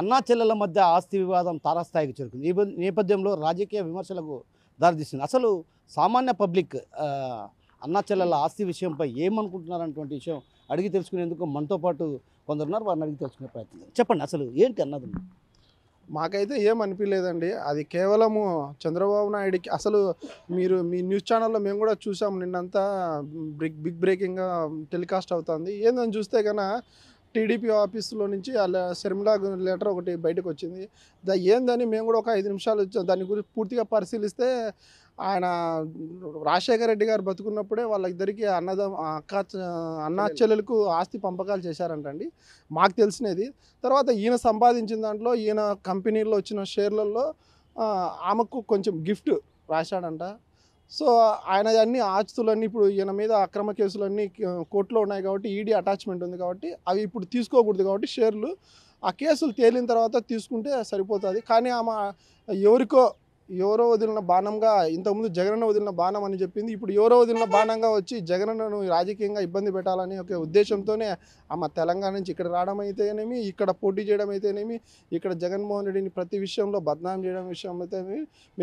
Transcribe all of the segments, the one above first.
అన్నా చెల్లెల మధ్య ఆస్తి వివాదం తారాస్థాయికి చేరుకుంది ఈ నేపథ్యంలో రాజకీయ విమర్శలకు దారితీస్తుంది అసలు సామాన్య పబ్లిక్ అన్నా చెల్లెల ఆస్తి విషయంపై ఏమనుకుంటున్నారన్నటువంటి విషయం అడిగి తెలుసుకునేందుకు మనతో పాటు కొందరున్నారు వారిని అడిగి తెలుసుకునే ప్రయత్నం చెప్పండి అసలు ఏంటి అన్నది మాకైతే ఏం అనిపించలేదండి అది కేవలము చంద్రబాబు నాయుడికి అసలు మీరు మీ న్యూస్ ఛానల్లో మేము కూడా చూసాం నిన్నంతా బిగ్ బిగ్ బ్రేకింగ్గా టెలికాస్ట్ అవుతుంది ఏందని చూస్తే కన్నా టీడీపీ ఆఫీసులో నుంచి అలా శర్మిలా లెటర్ ఒకటి బయటకు వచ్చింది దా ఏందని మేము కూడా ఒక ఐదు నిమిషాలు దాని గురించి పూర్తిగా పరిశీలిస్తే ఆయన రాజశేఖర రెడ్డి గారు బతుకున్నప్పుడే వాళ్ళిద్దరికీ అన్నద అక్క అన్నా చెల్లెలకు ఆస్తి పంపకాలు చేశారంటండి మాకు తెలిసినది తర్వాత ఈయన సంపాదించిన దాంట్లో ఈయన కంపెనీలో వచ్చిన షేర్లలో ఆమెకు కొంచెం గిఫ్ట్ రాశాడంట సో ఆయన అన్ని ఆస్తులన్నీ ఇప్పుడు ఈయన మీద అక్రమ కేసులన్నీ కోర్టులో ఉన్నాయి కాబట్టి ఈడీ అటాచ్మెంట్ ఉంది కాబట్టి అవి ఇప్పుడు తీసుకోకూడదు కాబట్టి షేర్లు ఆ కేసులు తేలిన తర్వాత తీసుకుంటే సరిపోతుంది కానీ ఆమె ఎవరికో ఎవరో వదిలిన బాణంగా ఇంతకుముందు జగనన్న వదిలిన బాణం అని చెప్పింది ఇప్పుడు ఎవరో వదిలిన బాణంగా వచ్చి జగనన్నను రాజకీయంగా ఇబ్బంది పెట్టాలని ఒక ఉద్దేశంతోనే ఆమె తెలంగాణ నుంచి ఇక్కడ రావడం అయితేనేమి ఇక్కడ పోటీ చేయడం అయితేనేమి ఇక్కడ జగన్మోహన్ రెడ్డిని ప్రతి విషయంలో బద్నాం చేయడం విషయం అయితే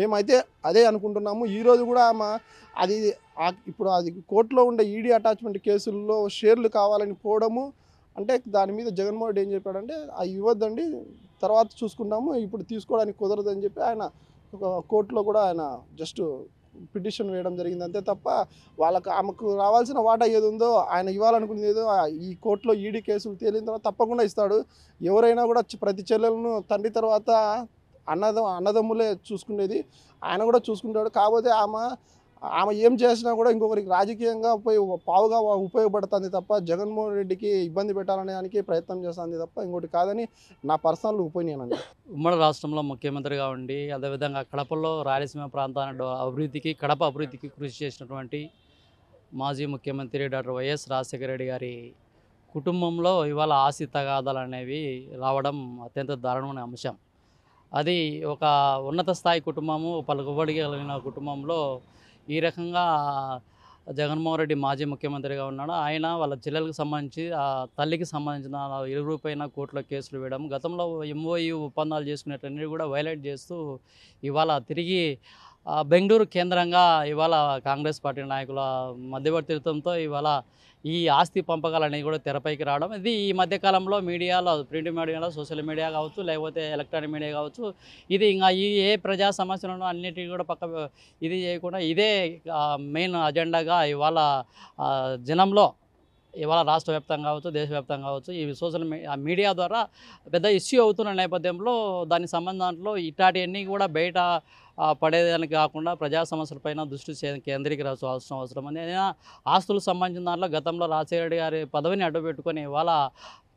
మేమైతే అదే అనుకుంటున్నాము ఈరోజు కూడా ఆమె అది ఇప్పుడు అది కోర్టులో ఉండే ఈడీ e అటాచ్మెంట్ కేసుల్లో షేర్లు కావాలని పోవడము అంటే దాని మీద జగన్మోహన్ రెడ్డి ఏం చెప్పాడంటే అవి ఇవ్వద్దండి తర్వాత చూసుకుంటాము ఇప్పుడు తీసుకోవడానికి కుదరదని చెప్పి ఆయన కోర్టులో కూడా ఆయన జస్ట్ పిటిషన్ వేయడం జరిగింది అంతే తప్ప వాళ్ళకు ఆమెకు రావాల్సిన వాటా ఏది ఉందో ఆయన ఇవ్వాలనుకునేది ఏదో ఈ కోర్టులో ఈడీ కేసులు తేలిన తర్వాత తప్పకుండా ఇస్తాడు ఎవరైనా కూడా ప్రతి చెల్లెలను తండ్రి తర్వాత అన్నదం అన్నదమ్ములే చూసుకునేది ఆయన కూడా చూసుకుంటాడు కాకపోతే ఆమె ఆమె ఏం చేసినా కూడా ఇంకొకరికి రాజకీయంగా ఉపయోగ పావుగా ఉపయోగపడుతుంది తప్ప జగన్మోహన్ రెడ్డికి ఇబ్బంది పెట్టాలనే దానికి ప్రయత్నం చేస్తుంది తప్ప ఇంకోటి కాదని నా పర్సనల్ ఒపీనియన్ అండి ఉమ్మడి రాష్ట్రంలో ముఖ్యమంత్రిగా ఉండి అదేవిధంగా కడపలో రాయలసీమ ప్రాంతాన్ని అభివృద్ధికి కడప అభివృద్ధికి కృషి చేసినటువంటి మాజీ ముఖ్యమంత్రి డాక్టర్ వైఎస్ రాజశేఖర రెడ్డి గారి కుటుంబంలో ఇవాళ ఆస్తి తగాదాలు అనేవి రావడం అత్యంత దారుణమైన అంశం అది ఒక ఉన్నత స్థాయి కుటుంబము పలుకుబడి కలిగిన కుటుంబంలో ఈ రకంగా జగన్మోహన్ రెడ్డి మాజీ ముఖ్యమంత్రిగా ఉన్నాడు ఆయన వాళ్ళ జిల్లలకు సంబంధించి ఆ తల్లికి సంబంధించిన ఇరు పైన కోర్టులో కేసులు వేయడం గతంలో ఎంఓయూ ఒప్పందాలు చేసుకునేటన్నీ కూడా వైలేట్ చేస్తూ ఇవాళ తిరిగి బెంగళూరు కేంద్రంగా ఇవాళ కాంగ్రెస్ పార్టీ నాయకుల మధ్యవర్తిత్వంతో ఇవాళ ఈ ఆస్తి పంపకాలనేవి కూడా తెరపైకి రావడం ఇది ఈ మధ్యకాలంలో మీడియాలో ప్రింట్ మీడియాలో సోషల్ మీడియా కావచ్చు లేకపోతే ఎలక్ట్రానిక్ మీడియా కావచ్చు ఇది ఇంకా ఈ ఏ ప్రజా సమస్యలను అన్నిటికీ కూడా పక్క ఇది చేయకుండా ఇదే మెయిన్ అజెండాగా ఇవాళ జనంలో ఇవాళ రాష్ట్ర వ్యాప్తంగా కావచ్చు దేశవ్యాప్తంగా కావచ్చు ఈ సోషల్ మీడియా ద్వారా పెద్ద ఇష్యూ అవుతున్న నేపథ్యంలో దాని సంబంధంలో ఇట్లాంటివన్నీ కూడా బయట పడేదానికి కాకుండా ప్రజా సమస్యలపైన దృష్టి కేంద్రీకరించాల్సిన అవసరం అని ఆస్తులకు సంబంధించిన దాంట్లో గతంలో రాజశేఖర గారి పదవిని అడ్డుపెట్టుకొని ఇవాళ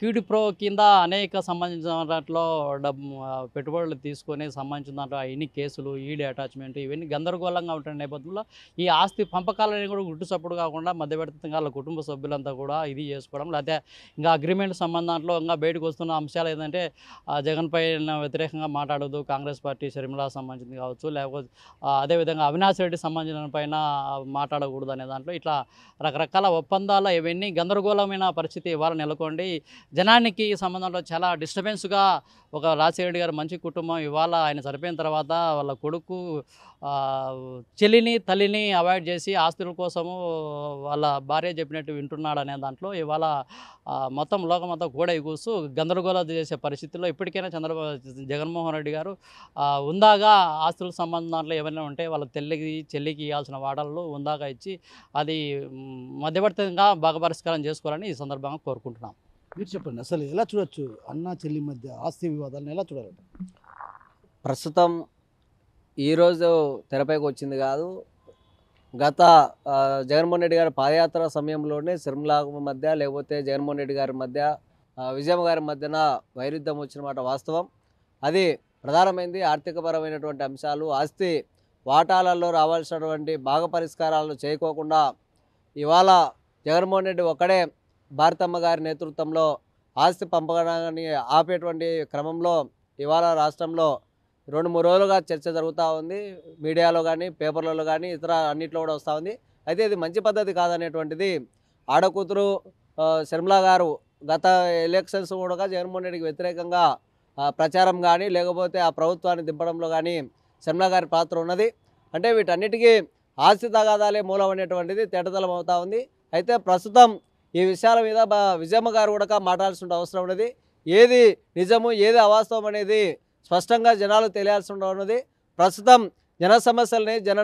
క్యూడి ప్రో కింద అనేక సంబంధించిన దాంట్లో డబ్బు పెట్టుబడులు తీసుకొని సంబంధించిన దాంట్లో ఇన్ని కేసులు ఈడీ అటాచ్మెంట్ ఇవన్నీ గందరగోళంగా ఉంటున్న నేపథ్యంలో ఈ ఆస్తి పంపకాలని కూడా సప్పుడు కాకుండా మధ్యవర్తంగా వాళ్ళ కుటుంబ సభ్యులంతా కూడా ఇది చేసుకోవడం లేకపోతే ఇంకా అగ్రిమెంట్ సంబంధంలో ఇంకా బయటకు వస్తున్న అంశాలు ఏంటంటే జగన్ వ్యతిరేకంగా మాట్లాడదు కాంగ్రెస్ పార్టీ షర్మిలా సంబంధించింది కావచ్చు లేకపోతే అదేవిధంగా అవినాష్ రెడ్డి సంబంధించిన పైన మాట్లాడకూడదు అనే దాంట్లో ఇట్లా రకరకాల ఒప్పందాలు ఇవన్నీ గందరగోళమైన పరిస్థితి ఇవాళ నెలకొండి జనానికి ఈ సంబంధంలో చాలా డిస్టర్బెన్స్గా ఒక రాజశేఖరెడ్డి గారు మంచి కుటుంబం ఇవాళ ఆయన చనిపోయిన తర్వాత వాళ్ళ కొడుకు చెల్లిని తల్లిని అవాయిడ్ చేసి ఆస్తుల కోసము వాళ్ళ భార్య చెప్పినట్టు వింటున్నాడు అనే దాంట్లో ఇవాళ మొత్తం లోకం కూడా గోడ ఎగుస్తూ గందరగోళం చేసే పరిస్థితుల్లో ఇప్పటికైనా చంద్రబాబు జగన్మోహన్ రెడ్డి గారు ఉందాగా ఆస్తుల సంబంధాలు ఏమైనా ఉంటే వాళ్ళ తల్లికి చెల్లికి ఇవ్వాల్సిన వాడలు ఉందాగా ఇచ్చి అది మధ్యవర్తంగా బాగా పరిష్కారం చేసుకోవాలని ఈ సందర్భంగా కోరుకుంటున్నాం మీరు చెప్పండి అసలు ఎలా చూడొచ్చు అన్న చెల్లి మధ్య ఆస్తి వివాదాలను ఎలా చూడాలంట ప్రస్తుతం ఈరోజు తెరపైకి వచ్చింది కాదు గత జగన్మోహన్ రెడ్డి గారి పాదయాత్ర సమయంలోనే సిరిమల మధ్య లేకపోతే జగన్మోహన్ రెడ్డి గారి మధ్య విజయమ్మ గారి మధ్యన వైరుధ్యం వచ్చిన మాట వాస్తవం అది ప్రధానమైంది ఆర్థికపరమైనటువంటి అంశాలు ఆస్తి వాటాలలో రావాల్సినటువంటి భాగ పరిష్కారాలు చేయకోకుండా ఇవాళ జగన్మోహన్ రెడ్డి ఒక్కడే భారతమ్మ గారి నేతృత్వంలో ఆస్తి పంపడాన్ని ఆపేటువంటి క్రమంలో ఇవాళ రాష్ట్రంలో రెండు మూడు రోజులుగా చర్చ జరుగుతూ ఉంది మీడియాలో కానీ పేపర్లలో కానీ ఇతర అన్నింటిలో కూడా వస్తూ ఉంది అయితే ఇది మంచి పద్ధతి కాదనేటువంటిది ఆడకూతురు శర్మిలా గారు గత ఎలక్షన్స్ కూడా జగన్మోహన్ రెడ్డికి వ్యతిరేకంగా ప్రచారం కానీ లేకపోతే ఆ ప్రభుత్వాన్ని దింపడంలో కానీ శర్మిలా గారి పాత్ర ఉన్నది అంటే వీటన్నిటికీ ఆస్తి తగాదాలే మూలం అనేటువంటిది తేటతలం అవుతూ ఉంది అయితే ప్రస్తుతం ఈ విషయాల మీద విజయమ్మ గారు కూడా మాట్లాడాల్సిన అవసరం ఉన్నది ఏది నిజము ఏది అవాస్తవం అనేది స్పష్టంగా జనాలు తెలియాల్సి ఉన్నది ప్రస్తుతం జన సమస్యలని జన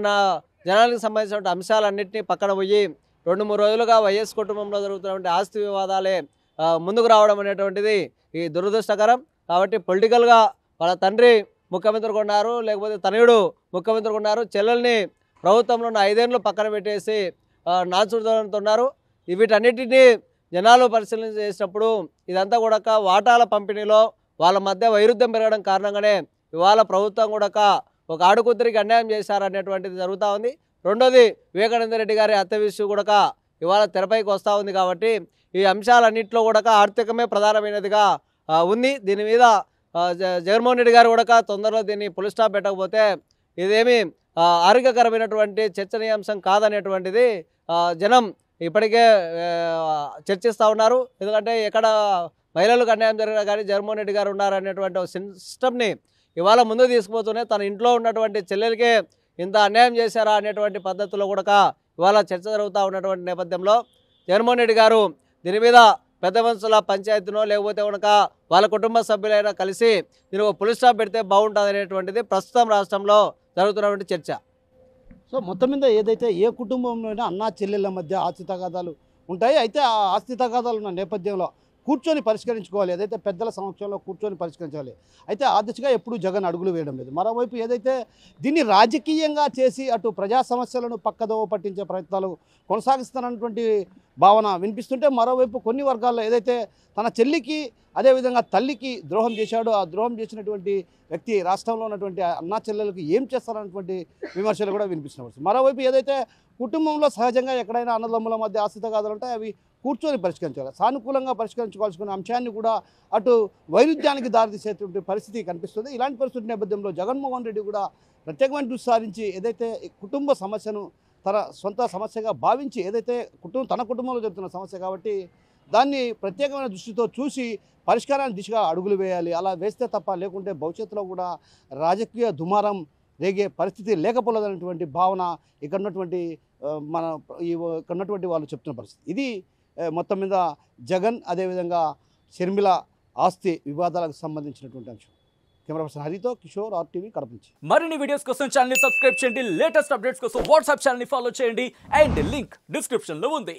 జనానికి సంబంధించిన అంశాలన్నింటినీ పక్కన పోయి రెండు మూడు రోజులుగా వైఎస్ కుటుంబంలో జరుగుతున్నటువంటి ఆస్తి వివాదాలే ముందుకు రావడం అనేటువంటిది ఈ దురదృష్టకరం కాబట్టి పొలిటికల్గా వాళ్ళ తండ్రి ముఖ్యమంత్రి ఉన్నారు లేకపోతే తనయుడు ముఖ్యమంత్రి ఉన్నారు చెల్లెల్ని ప్రభుత్వంలో ఉన్న ఐదేళ్ళు పక్కన పెట్టేసి నాచుతున్నారు వీటన్నిటినీ జనాలు పరిశీలన చేసినప్పుడు ఇదంతా కూడా వాటాల పంపిణీలో వాళ్ళ మధ్య వైరుధ్యం పెరగడం కారణంగానే ఇవాళ ప్రభుత్వం కూడా ఒక ఆడుకుతురికి అన్యాయం చేశారనేటువంటిది జరుగుతూ ఉంది రెండోది వివేకానంద రెడ్డి గారి హత్య విషయం కూడా ఇవాళ తెరపైకి వస్తూ ఉంది కాబట్టి ఈ అంశాలన్నింటిలో కూడా ఆర్థికమే ప్రధానమైనదిగా ఉంది దీని మీద జగన్మోహన్ రెడ్డి గారు కూడా తొందరలో దీన్ని పులిస్టాప్ పెట్టకపోతే ఇదేమి ఆరోగ్యకరమైనటువంటి చర్చనీయాంశం కాదనేటువంటిది జనం ఇప్పటికే చర్చిస్తూ ఉన్నారు ఎందుకంటే ఎక్కడ మహిళలకు అన్యాయం జరిగినా కానీ జగన్మోహన్ రెడ్డి గారు ఉన్నారనేటువంటి సిస్టమ్ని ఇవాళ ముందు తీసుకుపోతూనే తన ఇంట్లో ఉన్నటువంటి చెల్లెలకే ఇంత అన్యాయం చేశారా అనేటువంటి పద్ధతిలో కూడా ఇవాళ చర్చ జరుగుతూ ఉన్నటువంటి నేపథ్యంలో జగన్మోహన్ రెడ్డి గారు దీని మీద పెద్ద మనుషుల పంచాయతీనో లేకపోతే కనుక వాళ్ళ కుటుంబ సభ్యులైనా కలిసి దీని ఒక పులిస్ స్టాప్ పెడితే బాగుంటుంది అనేటువంటిది ప్రస్తుతం రాష్ట్రంలో జరుగుతున్నటువంటి చర్చ సో మొత్తం మీద ఏదైతే ఏ కుటుంబంలోనైనా అన్న చెల్లెళ్ళ మధ్య ఆస్తి తగాదాలు ఉంటాయి అయితే ఆ ఆస్తి తగాదాలు ఉన్న నేపథ్యంలో కూర్చొని పరిష్కరించుకోవాలి ఏదైతే పెద్దల సమక్షంలో కూర్చొని పరిష్కరించాలి అయితే ఆ దిశగా ఎప్పుడూ జగన్ అడుగులు వేయడం లేదు మరోవైపు ఏదైతే దీన్ని రాజకీయంగా చేసి అటు ప్రజా సమస్యలను పక్కదోవ పట్టించే ప్రయత్నాలు కొనసాగిస్తానన్నటువంటి భావన వినిపిస్తుంటే మరోవైపు కొన్ని వర్గాల్లో ఏదైతే తన చెల్లికి అదేవిధంగా తల్లికి ద్రోహం చేశాడో ఆ ద్రోహం చేసినటువంటి వ్యక్తి రాష్ట్రంలో ఉన్నటువంటి అన్నా చెల్లెలకు ఏం చేస్తారన్నటువంటి విమర్శలు కూడా వినిపిస్తున్నాయి మరోవైపు ఏదైతే కుటుంబంలో సహజంగా ఎక్కడైనా అన్నదమ్ముల మధ్య కాదులు ఉంటాయి అవి కూర్చొని పరిష్కరించాలి సానుకూలంగా పరిష్కరించుకోవాల్సిన అంశాన్ని కూడా అటు వైరుధ్యానికి దారితీసేటువంటి పరిస్థితి కనిపిస్తుంది ఇలాంటి పరిస్థితి నేపథ్యంలో జగన్మోహన్ రెడ్డి కూడా ప్రత్యేకమైన దృష్టి సారించి ఏదైతే కుటుంబ సమస్యను తన సొంత సమస్యగా భావించి ఏదైతే కుటుంబం తన కుటుంబంలో జరుగుతున్న సమస్య కాబట్టి దాన్ని ప్రత్యేకమైన దృష్టితో చూసి పరిష్కారాన్ని దిశగా అడుగులు వేయాలి అలా వేస్తే తప్ప లేకుంటే భవిష్యత్తులో కూడా రాజకీయ దుమారం రేగే పరిస్థితి లేకపోలేదనేటువంటి భావన ఇక్కడ ఉన్నటువంటి మన ఇక్కడ ఉన్నటువంటి వాళ్ళు చెప్తున్న పరిస్థితి ఇది మొత్తం మీద జగన్ అదేవిధంగా షర్మిల ఆస్తి వివాదాలకు సంబంధించినటువంటి అంశం కెమెరా పర్సన్ హరితో కిషోర్ ఆర్టీవీ కడప నుంచి మరిన్ని వీడియోస్ కోసం ఛానల్ సబ్స్క్రైబ్ చేయండి లేటెస్ట్ అప్డేట్స్ కోసం వాట్సాప్ ఛానల్ని ఫాలో చేయండి అండ్ లింక్ డిస్క్రిప్షన్లో ఉంది